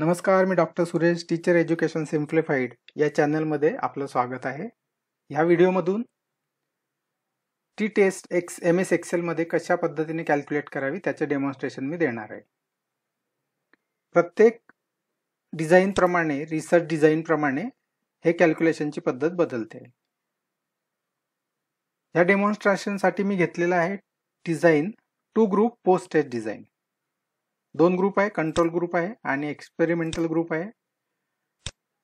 नमस्कार मी doctor Suresh teacher education simplified या चॅनलमध्ये आपलं स्वागत आहे ह्या व्हिडिओमधून टी टेस्ट एक्स एम एस एक्सेलमध्ये कशा पद्धतीने कॅल्क्युलेट करावी त्याचे डेमॉन्स्ट्रेशन मी देणार आहे प्रत्येक डिझाईनप्रमाणे रिसर्च डिझाईनप्रमाणे हे कॅल्क्युलेशनची पद्धत बदलते ह्या डेमॉन्स्ट्रेशनसाठी मी घेतलेला आहे design two group post test design दोन ग्रुप आहे कंट्रोल ग्रुप आहे आणि एक्सपेरिमेंटल ग्रुप आहे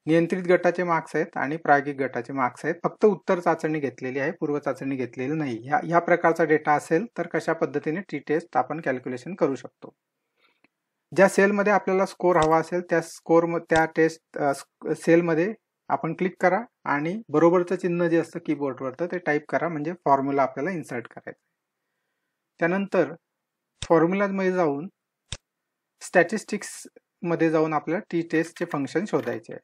नियंत्रित गटाचे मार्क्स आहेत आणि प्रायोगिक गटाचे मार्क्स आहेत फक्त उत्तर चाचणी घेतलेली आहे पूर्व चाचणी घेतलेली नाही ह्या ह्या प्रकारचा डेटा असेल तर कशा पद्धतीने टी टेस्ट आपण कॅल्क्युलेशन करू शकतो ज्या सेलमध्ये आपल्याला स्कोर हवा असेल त्या स्कोर त्या टेस्ट सेलमध्ये आपण क्लिक करा आणि बरोबरचं चिन्ह जे असतं तर ते टाईप करा म्हणजे फॉर्म्युला आपल्याला इन्सर्ट करायचा त्यानंतर फॉर्म्युलामध्ये जाऊन स्टॅटिस्टिक्स मध्ये जाऊन आपल्याला टी टेस्ट चे फंक्शन शोधायचे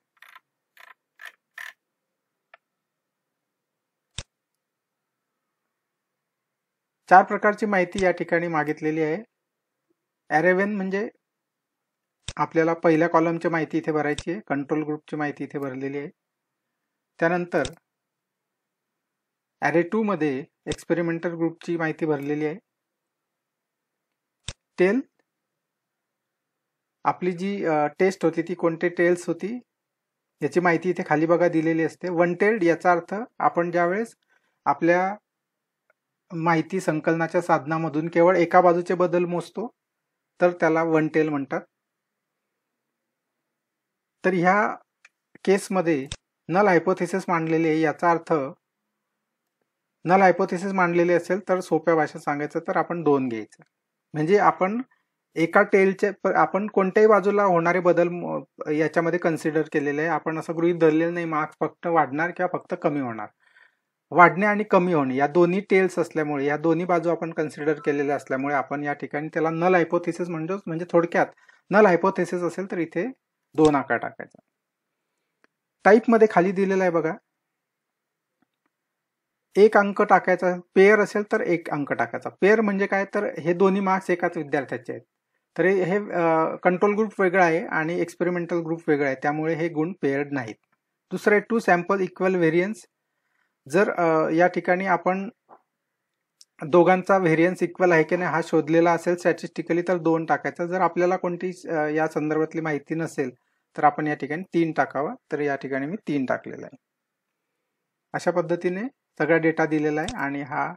चार प्रकारची माहिती या ठिकाणी मागितलेली आहे ॲरेवेन म्हणजे आपल्याला पहिल्या कॉलमची माहिती इथे भरायची आहे कंट्रोल ग्रुपची माहिती इथे भरलेली आहे त्यानंतर टू मध्ये एक्सपेरिमेंटल ग्रुपची माहिती भरलेली आहे टेल आपली जी टेस्ट होती ती कोणते टेल्स होती याची माहिती इथे खाली बघा दिलेली असते वन टेल्ड याचा अर्थ आपण ज्यावेळेस आपल्या माहिती संकलनाच्या साधनामधून केवळ एका बाजूचे बदल मोजतो तर त्याला वन टेल म्हणतात तर ह्या केसमध्ये नल हायपोथेसिस मांडलेले याचा अर्थ नल हायपोथेसिस मांडलेले असेल तर सोप्या भाषेत सांगायचं तर आपण दोन घ्यायचं म्हणजे आपण एका टेलचे आपण कोणत्याही बाजूला होणारे बदल याच्यामध्ये कन्सिडर केलेले आहे आपण असं गृहित धरलेलं नाही मार्क्स फक्त वाढणार किंवा फक्त कमी होणार वाढणे आणि कमी होणे या दोन्ही टेल्स असल्यामुळे या दोन्ही बाजू आपण कन्सिडर केलेल्या असल्यामुळे आपण या ठिकाणी त्याला नल हायपोथेसिस म्हणजे म्हणजे थोडक्यात नल हायपोथेसिस असेल तर इथे दोन आकार टाकायचा टाईपमध्ये खाली दिलेला आहे बघा एक अंक टाकायचा पेअर असेल तर एक अंक टाकायचा पेअर म्हणजे काय तर हे दोन्ही मार्क्स एकाच विद्यार्थ्याचे आहेत तर हे कंट्रोल ग्रुप वेगळं आहे आणि एक्सपेरिमेंटल ग्रुप वेगळा आहे त्यामुळे हे गुण पेअर्ड नाहीत दुसरं टू सॅम्पल इक्वल व्हेरियन्स जर या ठिकाणी आपण दोघांचा व्हेरियन्स इक्वल आहे की नाही हा शोधलेला असेल स्टॅटिस्टिकली तर दोन टाकायचा जर आपल्याला कोणती या संदर्भातली माहिती नसेल तर आपण या ठिकाणी तीन टाकावा तर या ठिकाणी मी तीन टाकलेला आहे अशा पद्धतीने सगळा डेटा दिलेला आहे आणि हा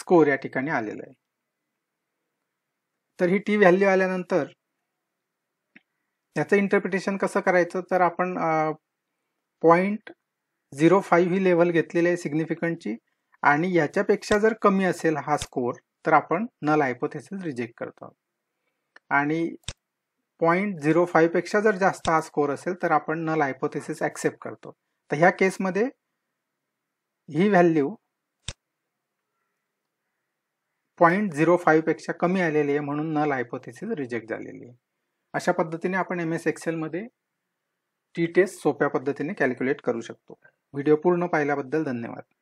स्कोर या ठिकाणी आलेला आहे तर ही टी व्हॅल्यू आल्यानंतर याचं इंटरप्रिटेशन कसं करायचं तर आपण पॉईंट झिरो फाईव्ह ही लेवल घेतलेली आहे सिग्निफिकंटची आणि याच्यापेक्षा जर कमी असेल हा स्कोअर तर आपण नल हायपोथेसिस रिजेक्ट करतो आणि पॉईंट झिरो फाईव्हपेक्षा जर जास्त हा स्कोअर असेल तर आपण नल हायपोथेसिस ॲक्सेप्ट करतो तर ह्या केसमध्ये ही व्हॅल्यू पॉईंट झिरो फाईव्हपेक्षा पेक्षा कमी आलेली आहे म्हणून नल हायपोथेसिस रिजेक्ट झालेली आहे अशा पद्धतीने आपण एम एस एक्सेलमध्ये टी टेस्ट सोप्या पद्धतीने कॅल्क्युलेट करू शकतो व्हिडिओ पूर्ण पाहिल्याबद्दल धन्यवाद